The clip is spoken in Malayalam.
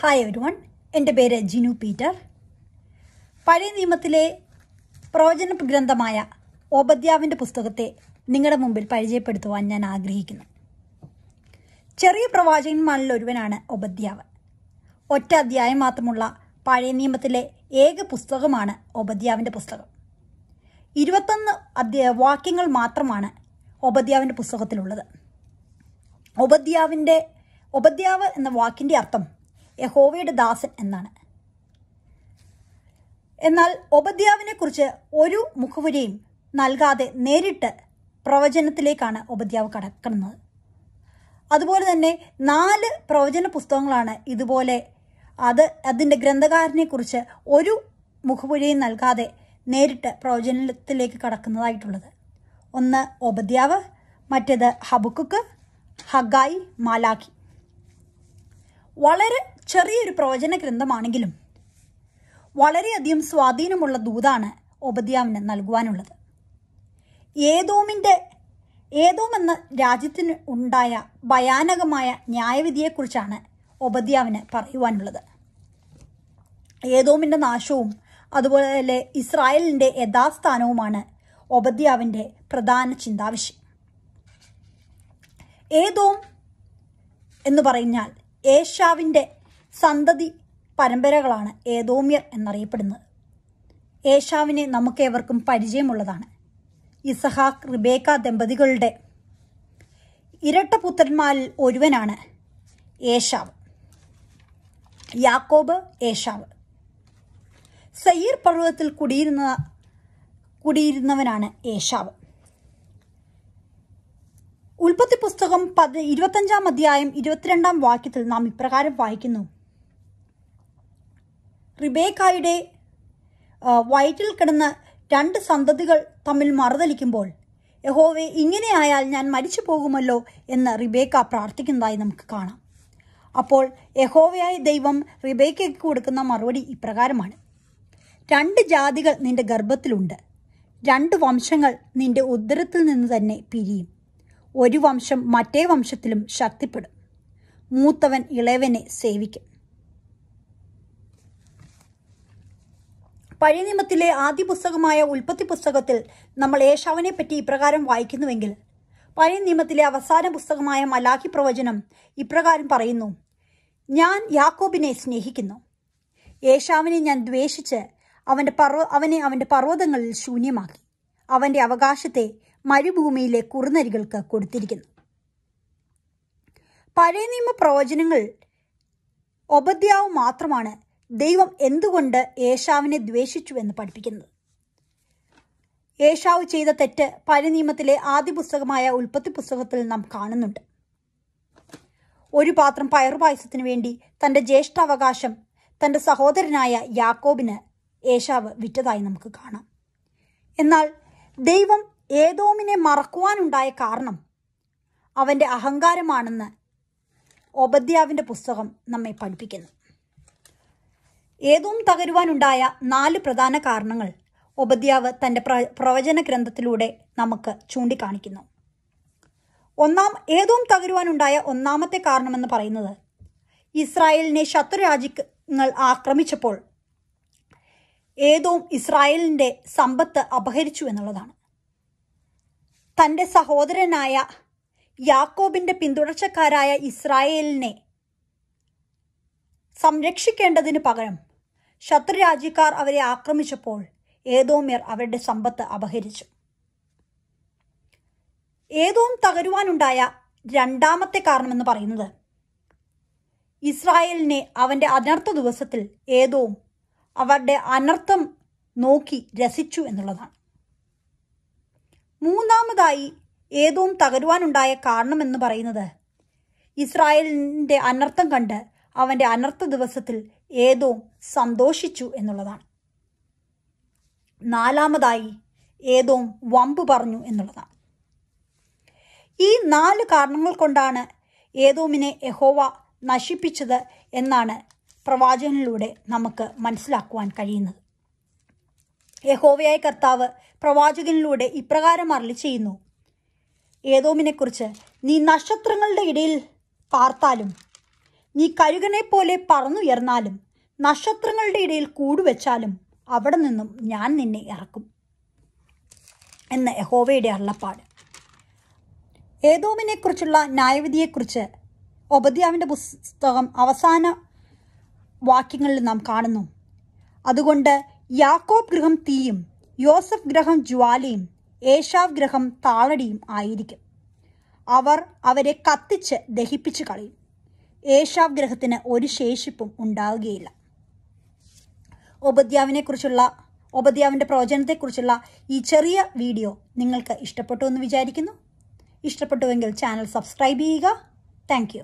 ഹായ് വൺ എൻ്റെ പേര് ജിനു പീറ്റർ പഴയ നിയമത്തിലെ പ്രവചന ഗ്രന്ഥമായ ഓപദ്യാവിൻ്റെ പുസ്തകത്തെ നിങ്ങളുടെ മുമ്പിൽ പരിചയപ്പെടുത്തുവാൻ ഞാൻ ആഗ്രഹിക്കുന്നു ചെറിയ പ്രവാചകന്മാരിൽ ഒരുവനാണ് ഒബദ്യാവ് ഒറ്റ അധ്യായം മാത്രമുള്ള പഴയ നിയമത്തിലെ ഏക പുസ്തകമാണ് ഒബദ്യാവിൻ്റെ പുസ്തകം ഇരുപത്തൊന്ന് അധ്യായ വാക്യങ്ങൾ മാത്രമാണ് ഒബദ്യാവിൻ്റെ പുസ്തകത്തിലുള്ളത് ഒബദ്യാവിൻ്റെ ഉപദ്യാവ് എന്ന വാക്കിൻ്റെ അർത്ഥം യഹോവയുടെ ദാസൻ എന്നാണ് എന്നാൽ ഒബദ്യാവിനെ കുറിച്ച് ഒരു മുഖവുരയും നൽകാതെ നേരിട്ട് പ്രവചനത്തിലേക്കാണ് ഉപദ്യാവ് കടക്കുന്നത് അതുപോലെ തന്നെ നാല് പ്രവചന പുസ്തകങ്ങളാണ് ഇതുപോലെ അത് അതിൻ്റെ കുറിച്ച് ഒരു മുഖപുരയും നൽകാതെ നേരിട്ട് പ്രവചനത്തിലേക്ക് കടക്കുന്നതായിട്ടുള്ളത് ഒന്ന് ഉപദ്യാവ് മറ്റേത് ഹബുക്കുക്ക് ഹഗായി മാലാഖി വളരെ ചെറിയൊരു പ്രവചന ഗ്രന്ഥമാണെങ്കിലും വളരെയധികം സ്വാധീനമുള്ള ദൂതാണ് ഉപദ്യാവിന് നൽകുവാനുള്ളത് ഏതോമിൻ്റെ ഏതോം എന്ന രാജ്യത്തിന് ഉണ്ടായ ഭയാനകമായ ന്യായവിധിയെക്കുറിച്ചാണ് ഒബദ്യാവിന് പറയുവാനുള്ളത് ഏതോമിൻ്റെ നാശവും അതുപോലെ തന്നെ ഇസ്രായേലിൻ്റെ യഥാസ്ഥാനവുമാണ് ഒബദ്യാവിൻ്റെ പ്രധാന ചിന്താവിഷയം ഏതോം എന്ന് പറഞ്ഞാൽ ഏഷാവിൻ്റെ സന്തതി പരമ്പരകളാണ് ഏതോമ്യർ എന്നറിയപ്പെടുന്നത് ഏഷാവിനെ നമുക്കേവർക്കും പരിചയമുള്ളതാണ് ഇസഹാക് റിബേക്ക ദമ്പതികളുടെ ഇരട്ട പുത്രന്മാരിൽ ഒരുവനാണ് ഏഷാവ് യാക്കോബ് ഏഷാവ് സയ്യീർ പർവ്വതത്തിൽ കുടിയിരുന്ന കുടിയിരുന്നവനാണ് ഏഷാവ് ഉൽപ്പത്തി പുസ്തകം പതി ഇരുപത്തഞ്ചാം അധ്യായം ഇരുപത്തിരണ്ടാം വാക്യത്തിൽ നാം ഇപ്രകാരം വായിക്കുന്നു റിബേക്കായുടെ വയറ്റിൽ കിടന്ന് രണ്ട് സന്തതികൾ തമ്മിൽ മറുതലിക്കുമ്പോൾ യഹോവെ ഇങ്ങനെയായാൽ ഞാൻ മരിച്ചു പോകുമല്ലോ എന്ന് റിബേക്ക പ്രാർത്ഥിക്കുന്നതായി നമുക്ക് കാണാം അപ്പോൾ യഹോവയായ ദൈവം റിബേക്കയ്ക്ക് കൊടുക്കുന്ന മറുപടി ഇപ്രകാരമാണ് രണ്ട് ജാതികൾ നിന്റെ ഗർഭത്തിലുണ്ട് രണ്ട് വംശങ്ങൾ നിന്റെ ഉദരത്തിൽ നിന്ന് തന്നെ പിരിയും ഒരു വംശം മറ്റേ വംശത്തിലും ശക്തിപ്പെടും മൂത്തവൻ ഇളയവനെ സേവിക്കും പഴയ നിയമത്തിലെ ആദ്യ പുസ്തകമായ ഉൽപ്പത്തി പുസ്തകത്തിൽ നമ്മൾ ഏഷാവിനെ പറ്റി ഇപ്രകാരം വായിക്കുന്നുവെങ്കിൽ പഴയ നിയമത്തിലെ അവസാന പുസ്തകമായ മലാഖി പ്രവചനം ഇപ്രകാരം പറയുന്നു ഞാൻ യാക്കോബിനെ സ്നേഹിക്കുന്നു ഏഷാവിനെ ഞാൻ ദ്വേഷിച്ച് അവൻ്റെ പർവ അവനെ അവൻ്റെ പർവ്വതങ്ങളിൽ ശൂന്യമാക്കി അവൻ്റെ അവകാശത്തെ മരുഭൂമിയിലെ കുറുനരികൾക്ക് കൊടുത്തിരിക്കുന്നു പഴയ നിയമ പ്രവചനങ്ങൾ ഒബദ്യാവ് മാത്രമാണ് ദൈവം എന്തുകൊണ്ട് ഏഷാവിനെ ദ്വേഷിച്ചു എന്ന് പഠിപ്പിക്കുന്നത് ഏഷാവ് ചെയ്ത തെറ്റ് പഴനിയമത്തിലെ ആദ്യ പുസ്തകമായ ഉൽപ്പത്തി പുസ്തകത്തിൽ നാം കാണുന്നുണ്ട് ഒരു പാത്രം പയറുപായസത്തിന് വേണ്ടി തൻ്റെ ജ്യേഷ്ഠാവകാശം തൻ്റെ സഹോദരനായ യാക്കോബിന് ഏഷാവ് വിറ്റതായി നമുക്ക് കാണാം എന്നാൽ ദൈവം ഏതോമിനെ മറക്കുവാനുണ്ടായ കാരണം അവൻ്റെ അഹങ്കാരമാണെന്ന് ഒബദ്യാവിൻ്റെ പുസ്തകം നമ്മെ പഠിപ്പിക്കുന്നു ഏതും തകരുവാനുണ്ടായ നാല് പ്രധാന കാരണങ്ങൾ ഉപദ്യാവ് തൻ്റെ പ്ര പ്രവചന ഗ്രന്ഥത്തിലൂടെ നമുക്ക് ചൂണ്ടിക്കാണിക്കുന്നു ഒന്നാം ഏതും തകരുവാനുണ്ടായ ഒന്നാമത്തെ കാരണമെന്ന് പറയുന്നത് ഇസ്രായേലിനെ ശത്രുരാജ്യങ്ങൾ ആക്രമിച്ചപ്പോൾ ഏതോ ഇസ്രായേലിൻ്റെ സമ്പത്ത് അപഹരിച്ചു എന്നുള്ളതാണ് തൻ്റെ സഹോദരനായ യാക്കോബിൻ്റെ പിന്തുടർച്ചക്കാരായ ഇസ്രായേലിനെ സംരക്ഷിക്കേണ്ടതിന് പകരം ശത്രുരാജ്യക്കാർ അവരെ ആക്രമിച്ചപ്പോൾ ഏതോമ്യർ അവരുടെ സമ്പത്ത് അപഹരിച്ചു ഏതോം തകരുവാനുണ്ടായ രണ്ടാമത്തെ കാരണമെന്ന് പറയുന്നത് ഇസ്രായേലിനെ അവന്റെ അനർത്ഥ ദിവസത്തിൽ ഏതോ അവരുടെ അനർത്ഥം നോക്കി രസിച്ചു എന്നുള്ളതാണ് മൂന്നാമതായി ഏതോ തകരുവാനുണ്ടായ കാരണമെന്ന് പറയുന്നത് ഇസ്രായേലിൻ്റെ അനർത്ഥം കണ്ട് അവൻ്റെ അനർത്ഥ ദിവസത്തിൽ ഏതോ സന്തോഷിച്ചു എന്നുള്ളതാണ് നാലാമതായി ഏതോ വമ്പു പറഞ്ഞു എന്നുള്ളതാണ് ഈ നാല് കാരണങ്ങൾ കൊണ്ടാണ് ഏതോമിനെ യഹോവ നശിപ്പിച്ചത് എന്നാണ് പ്രവാചകനിലൂടെ നമുക്ക് മനസ്സിലാക്കുവാൻ കഴിയുന്നത് യഹോവയായ കർത്താവ് പ്രവാചകനിലൂടെ ഇപ്രകാരം അരളി ചെയ്യുന്നു ഏതോമിനെക്കുറിച്ച് നീ നക്ഷത്രങ്ങളുടെ ഇടയിൽ പാർത്താലും നീ കഴുകനെ പോലെ പറന്നുയർന്നാലും നക്ഷത്രങ്ങളുടെ ഇടയിൽ കൂടുവെച്ചാലും അവിടെ നിന്നും ഞാൻ നിന്നെ ഇറക്കും എന്ന് യഹോവയുടെ അള്ളപ്പാട് ഏതോമിനെക്കുറിച്ചുള്ള ന്യായവിധിയെക്കുറിച്ച് ഒബദ്യാവിൻ്റെ പുസ്തകം അവസാന വാക്യങ്ങളിൽ നാം കാണുന്നു അതുകൊണ്ട് യാക്കോബ് ഗ്രഹം തീയും യോസഫ് ഗ്രഹം ജ്വാലയും ഏഷാവ് ഗ്രഹം താളടിയും ആയിരിക്കും അവർ അവരെ കത്തിച്ച് ദഹിപ്പിച്ചു കളയും ഗ്രഹത്തിന് ഒരു ശേഷിപ്പും ഉണ്ടാവുകയില്ല കുറിച്ചുള്ള ഉപദ്യാവിൻ്റെ പ്രവചനത്തെക്കുറിച്ചുള്ള ഈ ചെറിയ വീഡിയോ നിങ്ങൾക്ക് ഇഷ്ടപ്പെട്ടു എന്ന് വിചാരിക്കുന്നു ഇഷ്ടപ്പെട്ടുവെങ്കിൽ ചാനൽ സബ്സ്ക്രൈബ് ചെയ്യുക താങ്ക്